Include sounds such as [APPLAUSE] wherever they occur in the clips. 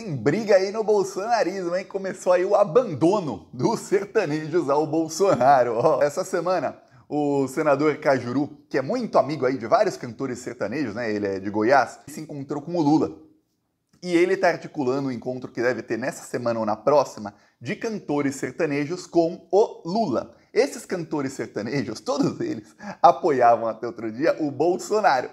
Tem briga aí no bolsonarismo, hein? Começou aí o abandono dos sertanejos ao Bolsonaro. Oh, essa semana, o senador Cajuru, que é muito amigo aí de vários cantores sertanejos, né? Ele é de Goiás, se encontrou com o Lula. E ele está articulando o um encontro que deve ter nessa semana ou na próxima de cantores sertanejos com o Lula. Esses cantores sertanejos, todos eles, apoiavam até outro dia o Bolsonaro.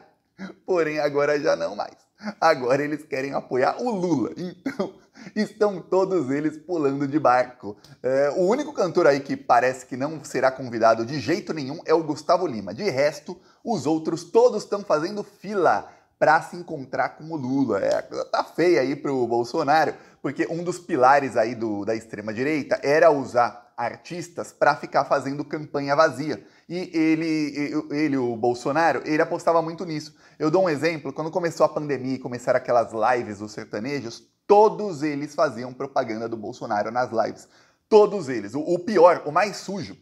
Porém, agora já não mais. Agora eles querem apoiar o Lula. Então, [LAUGHS] estão todos eles pulando de barco. É, o único cantor aí que parece que não será convidado de jeito nenhum é o Gustavo Lima. De resto, os outros todos estão fazendo fila para se encontrar com o Lula. É, a coisa tá feia aí pro Bolsonaro, porque um dos pilares aí do, da extrema direita era usar artistas para ficar fazendo campanha vazia. E ele, ele, o Bolsonaro, ele apostava muito nisso. Eu dou um exemplo, quando começou a pandemia e começaram aquelas lives dos sertanejos, todos eles faziam propaganda do Bolsonaro nas lives. Todos eles. O, pior, o mais sujo,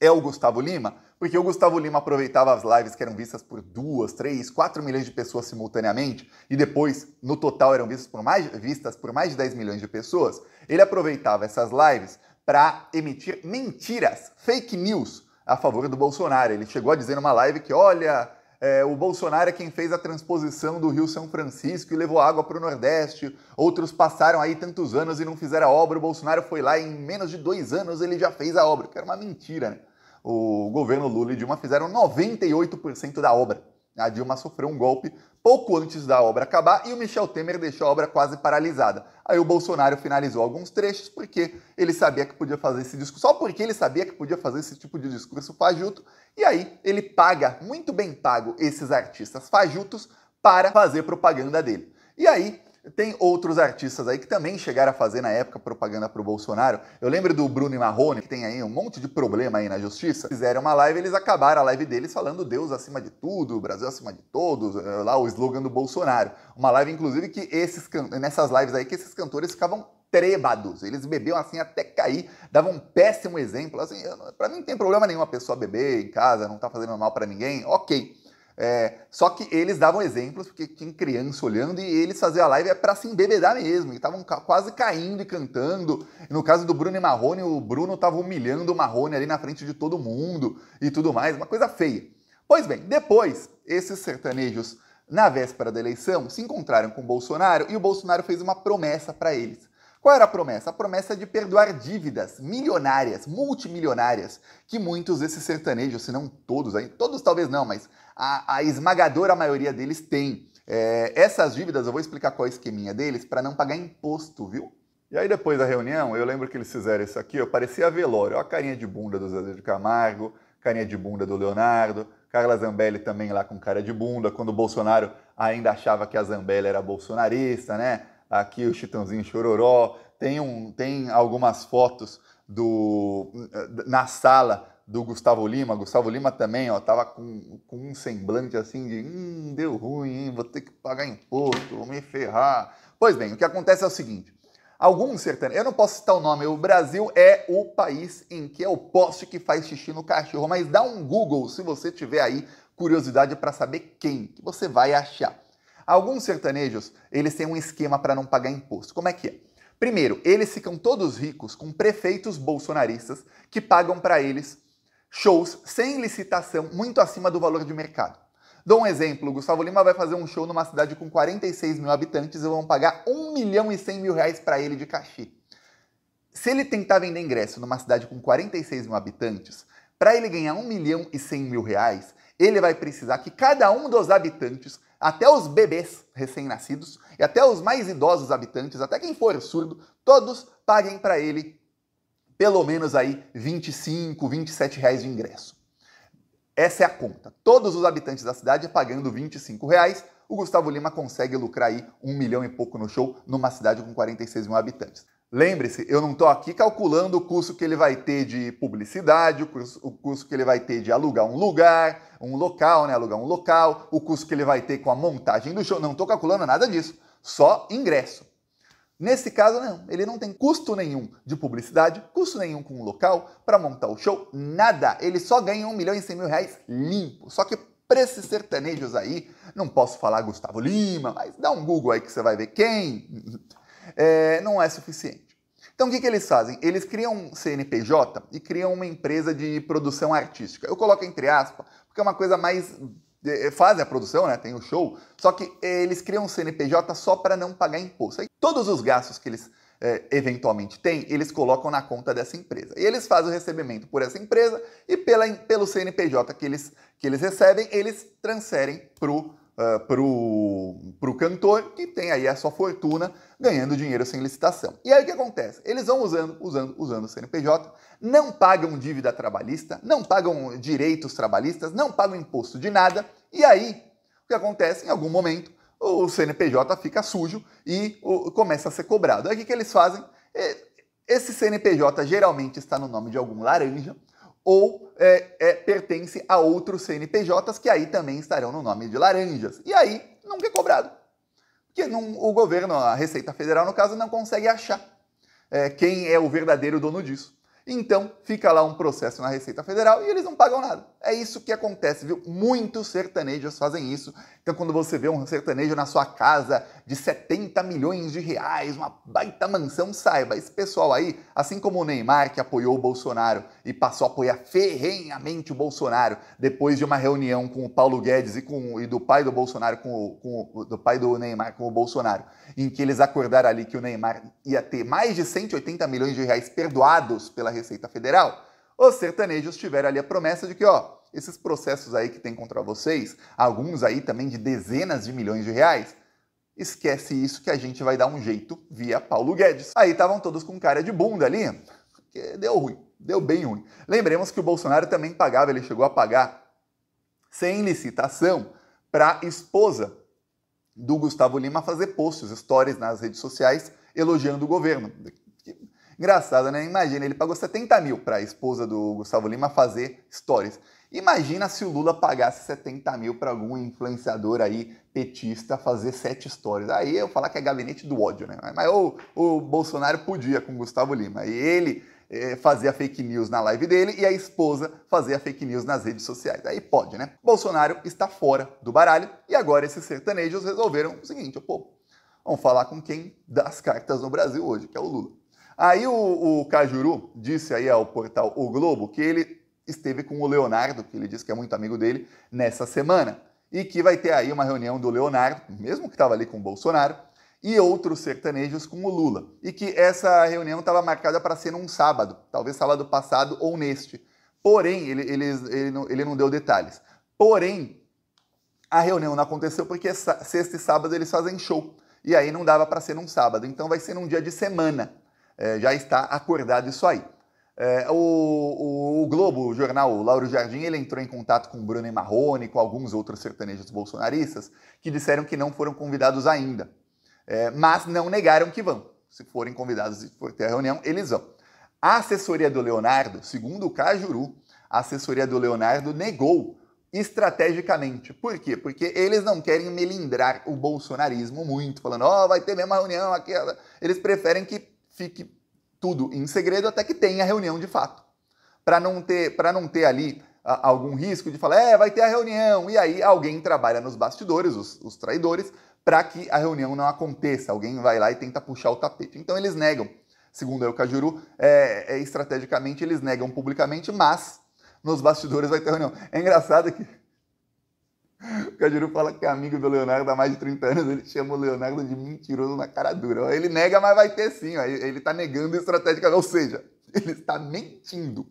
é o Gustavo Lima, porque o Gustavo Lima aproveitava as lives que eram vistas por duas, três, quatro milhões de pessoas simultaneamente, e depois, no total, eram vistas por mais, vistas por mais de 10 milhões de pessoas. Ele aproveitava essas lives para emitir mentiras, fake news a favor do Bolsonaro. Ele chegou a dizer numa live que, olha, é, o Bolsonaro é quem fez a transposição do Rio São Francisco e levou água para o Nordeste. Outros passaram aí tantos anos e não fizeram a obra. O Bolsonaro foi lá e em menos de dois anos ele já fez a obra, que era uma mentira, né? O governo Lula e Dilma fizeram 98% da obra. A Dilma sofreu um golpe pouco antes da obra acabar e o Michel Temer deixou a obra quase paralisada. Aí o Bolsonaro finalizou alguns trechos porque ele sabia que podia fazer esse discurso, só porque ele sabia que podia fazer esse tipo de discurso fajuto, e aí ele paga, muito bem pago, esses artistas fajutos para fazer propaganda dele. E aí tem outros artistas aí que também chegaram a fazer na época propaganda pro Bolsonaro. Eu lembro do Bruno e Marrone, que tem aí um monte de problema aí na justiça. Fizeram uma live, eles acabaram a live deles falando Deus acima de tudo, Brasil acima de todos, eh, lá o slogan do Bolsonaro. Uma live, inclusive, que esses nessas lives aí que esses cantores ficavam trêbados. Eles bebiam assim até cair, davam um péssimo exemplo. Assim, para mim não tem problema nenhum a pessoa beber em casa, não tá fazendo mal para ninguém, ok. É, só que eles davam exemplos, porque tinha criança olhando, e eles faziam a live é para se embebedar mesmo. E estavam ca quase caindo e cantando. E no caso do Bruno e Marrone, o Bruno estava humilhando o Marrone ali na frente de todo mundo e tudo mais, uma coisa feia. Pois bem, depois, esses sertanejos, na véspera da eleição, se encontraram com o Bolsonaro e o Bolsonaro fez uma promessa para eles. Qual era a promessa? A promessa é de perdoar dívidas milionárias, multimilionárias, que muitos desses sertanejos, se não todos, todos talvez não, mas a, a esmagadora maioria deles tem. É, essas dívidas, eu vou explicar qual é o esqueminha deles, para não pagar imposto, viu? E aí depois da reunião, eu lembro que eles fizeram isso aqui, eu parecia velório, ó a carinha de bunda do Zé de Camargo, carinha de bunda do Leonardo, Carla Zambelli também lá com cara de bunda, quando o Bolsonaro ainda achava que a Zambelli era bolsonarista, né? aqui o Chitãozinho Chororó, tem, um, tem algumas fotos do, na sala do Gustavo Lima. Gustavo Lima também, ó, tava com, com um semblante assim de hum, deu ruim, hein? vou ter que pagar imposto, vou me ferrar. Pois bem, o que acontece é o seguinte. Alguns sertanejos, eu não posso citar o nome, o Brasil é o país em que é o poste que faz xixi no cachorro, mas dá um Google se você tiver aí curiosidade para saber quem, que você vai achar. Alguns sertanejos, eles têm um esquema para não pagar imposto. Como é que é? Primeiro, eles ficam todos ricos com prefeitos bolsonaristas que pagam para eles shows sem licitação muito acima do valor de mercado. Dou um exemplo, Gustavo Lima vai fazer um show numa cidade com 46 mil habitantes e vão pagar 1 milhão e 100 mil reais para ele de cachê. Se ele tentar vender ingresso numa cidade com 46 mil habitantes, para ele ganhar 1 milhão e 100 mil reais, ele vai precisar que cada um dos habitantes até os bebês recém-nascidos e até os mais idosos habitantes, até quem for surdo, todos paguem para ele pelo menos aí 25, 27 reais de ingresso. Essa é a conta. Todos os habitantes da cidade pagando 25 reais, o Gustavo Lima consegue lucrar aí um milhão e pouco no show numa cidade com 46 mil habitantes. Lembre-se, eu não estou aqui calculando o custo que ele vai ter de publicidade, o custo, o custo, que ele vai ter de alugar um lugar, um local, né? Alugar um local, o custo que ele vai ter com a montagem do show. Não estou calculando nada disso, só ingresso. Nesse caso, não, ele não tem custo nenhum de publicidade, custo nenhum com o local para montar o show, nada. Ele só ganha um milhão e cem mil reais limpo. Só que para esses sertanejos aí, não posso falar Gustavo Lima, mas dá um Google aí que você vai ver quem é, não é suficiente. Então o que, que eles fazem? Eles criam um CNPJ e criam uma empresa de produção artística. Eu coloco entre aspas, porque é uma coisa mais. É, é, fazem a produção, né? Tem o show, só que é, eles criam um CNPJ só para não pagar imposto. Aí, todos os gastos que eles é, eventualmente têm, eles colocam na conta dessa empresa. E eles fazem o recebimento por essa empresa e pela, pelo CNPJ que eles, que eles recebem, eles transferem para o ah, para o cantor, que tem aí a sua fortuna ganhando dinheiro sem licitação. E aí o que acontece? Eles vão usando, usando, usando o CNPJ, não pagam dívida trabalhista, não pagam direitos trabalhistas, não pagam imposto de nada, e aí o que acontece? Em algum momento o CNPJ fica sujo e o, começa a ser cobrado. Aí o que, que eles fazem? Esse CNPJ geralmente está no nome de algum laranja, ou é, é, pertence a outros CNPJs que aí também estarão no nome de laranjas. E aí nunca é cobrado. Porque não, o governo, a Receita Federal, no caso, não consegue achar é, quem é o verdadeiro dono disso. Então, fica lá um processo na Receita Federal e eles não pagam nada. É isso que acontece, viu? Muitos sertanejos fazem isso. Então, quando você vê um sertanejo na sua casa de 70 milhões de reais, uma baita mansão, saiba, esse pessoal aí, assim como o Neymar, que apoiou o Bolsonaro e passou a apoiar ferrenhamente o Bolsonaro depois de uma reunião com o Paulo Guedes e, com, e do pai do Bolsonaro, com, o, com o, do pai do Neymar com o Bolsonaro, em que eles acordaram ali que o Neymar ia ter mais de 180 milhões de reais perdoados pela Receita Federal, os sertanejos tiveram ali a promessa de que, ó, esses processos aí que tem contra vocês, alguns aí também de dezenas de milhões de reais, esquece isso que a gente vai dar um jeito via Paulo Guedes. Aí estavam todos com cara de bunda ali, que deu ruim, deu bem ruim. Lembremos que o Bolsonaro também pagava, ele chegou a pagar sem licitação para a esposa do Gustavo Lima fazer posts, stories nas redes sociais elogiando o governo. Engraçado, né? Imagina, ele pagou 70 mil para a esposa do Gustavo Lima fazer stories. Imagina se o Lula pagasse 70 mil para algum influenciador aí petista fazer sete stories. Aí eu falar que é gabinete do ódio, né? Mas o, o Bolsonaro podia com o Gustavo Lima. E ele eh, fazia fake news na live dele e a esposa fazia fake news nas redes sociais. Aí pode, né? Bolsonaro está fora do baralho e agora esses sertanejos resolveram o seguinte: pô, vamos falar com quem dá as cartas no Brasil hoje, que é o Lula. Aí o, o Cajuru disse aí ao portal O Globo que ele esteve com o Leonardo, que ele disse que é muito amigo dele, nessa semana. E que vai ter aí uma reunião do Leonardo, mesmo que estava ali com o Bolsonaro, e outros sertanejos com o Lula. E que essa reunião estava marcada para ser num sábado, talvez sábado passado ou neste. Porém, ele, ele, ele, não, ele não deu detalhes. Porém, a reunião não aconteceu porque sexta e sábado eles fazem show. E aí não dava para ser num sábado. Então vai ser num dia de semana. É, já está acordado isso aí. É, o, o, o, Globo, o jornal o Lauro Jardim, ele entrou em contato com Bruno Marrone, com alguns outros sertanejos bolsonaristas, que disseram que não foram convidados ainda. É, mas não negaram que vão. Se forem convidados e for ter a reunião, eles vão. A assessoria do Leonardo, segundo o Cajuru, a assessoria do Leonardo negou estrategicamente. Por quê? Porque eles não querem melindrar o bolsonarismo muito, falando, ó, oh, vai ter mesmo a reunião aqui. Eles preferem que fique tudo em segredo até que tenha a reunião de fato. Para não ter, para não ter ali a, algum risco de falar, é, vai ter a reunião, e aí alguém trabalha nos bastidores, os, os traidores, para que a reunião não aconteça. Alguém vai lá e tenta puxar o tapete. Então eles negam. Segundo eu, Cajuru, é, é, estrategicamente eles negam publicamente, mas nos bastidores vai ter reunião. É engraçado que o Cajuru fala que é amigo do Leonardo há mais de 30 anos, ele chama o Leonardo de mentiroso na cara dura. Ele nega, mas vai ter sim. Ele está negando estrategicamente, ou seja, ele está mentindo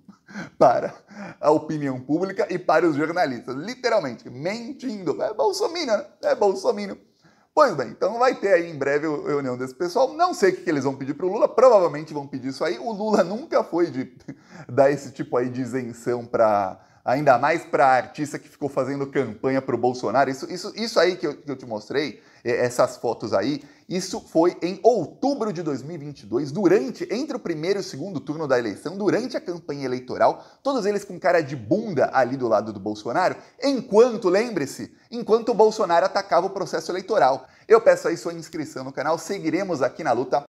para a opinião pública e para os jornalistas. Literalmente, mentindo. É Bolsonaro, né? É Bolsonaro. Pois bem, então vai ter aí em breve a reunião desse pessoal. Não sei o que eles vão pedir para o Lula, provavelmente vão pedir isso aí. O Lula nunca foi de [LAUGHS] dar esse tipo aí de isenção para ainda mais para a artista que ficou fazendo campanha para o Bolsonaro. Isso, isso, isso aí que eu, que eu te mostrei, é, essas fotos aí, isso foi em outubro de 2022, durante, entre o primeiro e o segundo turno da eleição, durante a campanha eleitoral, todos eles com cara de bunda ali do lado do Bolsonaro, enquanto, lembre-se, enquanto o Bolsonaro atacava o processo eleitoral. Eu peço aí sua inscrição no canal, seguiremos aqui na luta.